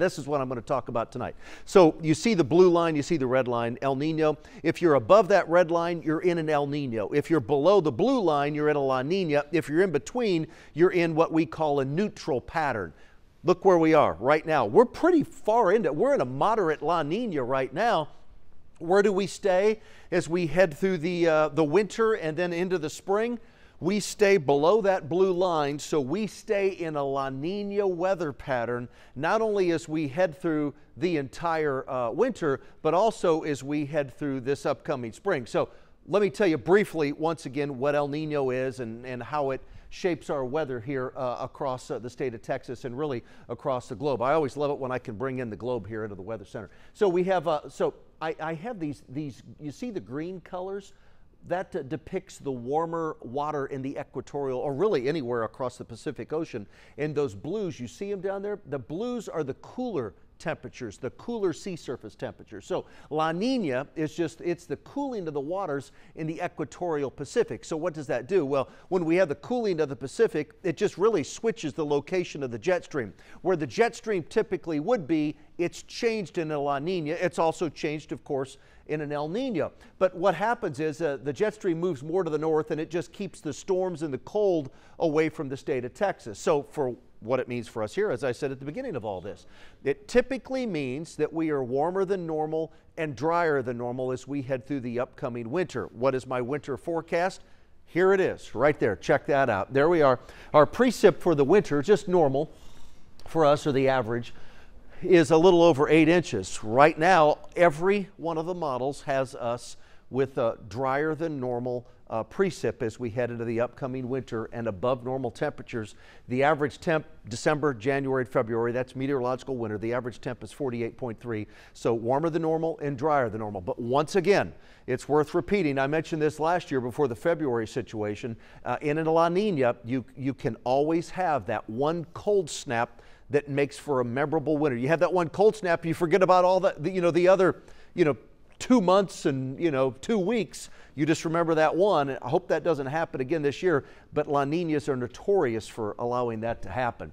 This is what I'm going to talk about tonight. So you see the blue line, you see the red line, El Nino. If you're above that red line, you're in an El Nino. If you're below the blue line, you're in a La Nina. If you're in between, you're in what we call a neutral pattern. Look where we are right now. We're pretty far into We're in a moderate La Nina right now. Where do we stay as we head through the, uh, the winter and then into the spring? we stay below that blue line, so we stay in a La Nina weather pattern, not only as we head through the entire uh, winter, but also as we head through this upcoming spring. So let me tell you briefly once again what El Nino is and, and how it shapes our weather here uh, across uh, the state of Texas and really across the globe. I always love it when I can bring in the globe here into the Weather Center. So we have, uh, so I, I have these, these, you see the green colors? that depicts the warmer water in the equatorial or really anywhere across the Pacific Ocean. And those blues, you see them down there? The blues are the cooler temperatures, the cooler sea surface temperatures. So La Nina is just, it's the cooling of the waters in the equatorial Pacific. So what does that do? Well, when we have the cooling of the Pacific, it just really switches the location of the jet stream. Where the jet stream typically would be, it's changed in a La Nina. It's also changed, of course, in an El Nino. But what happens is uh, the jet stream moves more to the north and it just keeps the storms and the cold away from the state of Texas. So for what it means for us here, as I said at the beginning of all this. It typically means that we are warmer than normal and drier than normal as we head through the upcoming winter. What is my winter forecast? Here it is, right there. Check that out. There we are. Our precip for the winter, just normal for us or the average, is a little over eight inches. Right now, every one of the models has us with a drier than normal uh, precip as we head into the upcoming winter and above normal temperatures. The average temp December, January, February, that's meteorological winter. The average temp is 48.3, so warmer than normal and drier than normal. But once again, it's worth repeating. I mentioned this last year before the February situation. Uh, in a La Nina, you, you can always have that one cold snap that makes for a memorable winter. You have that one cold snap, you forget about all the, the you know, the other, you know, two months and you know two weeks you just remember that one i hope that doesn't happen again this year but la ninas are notorious for allowing that to happen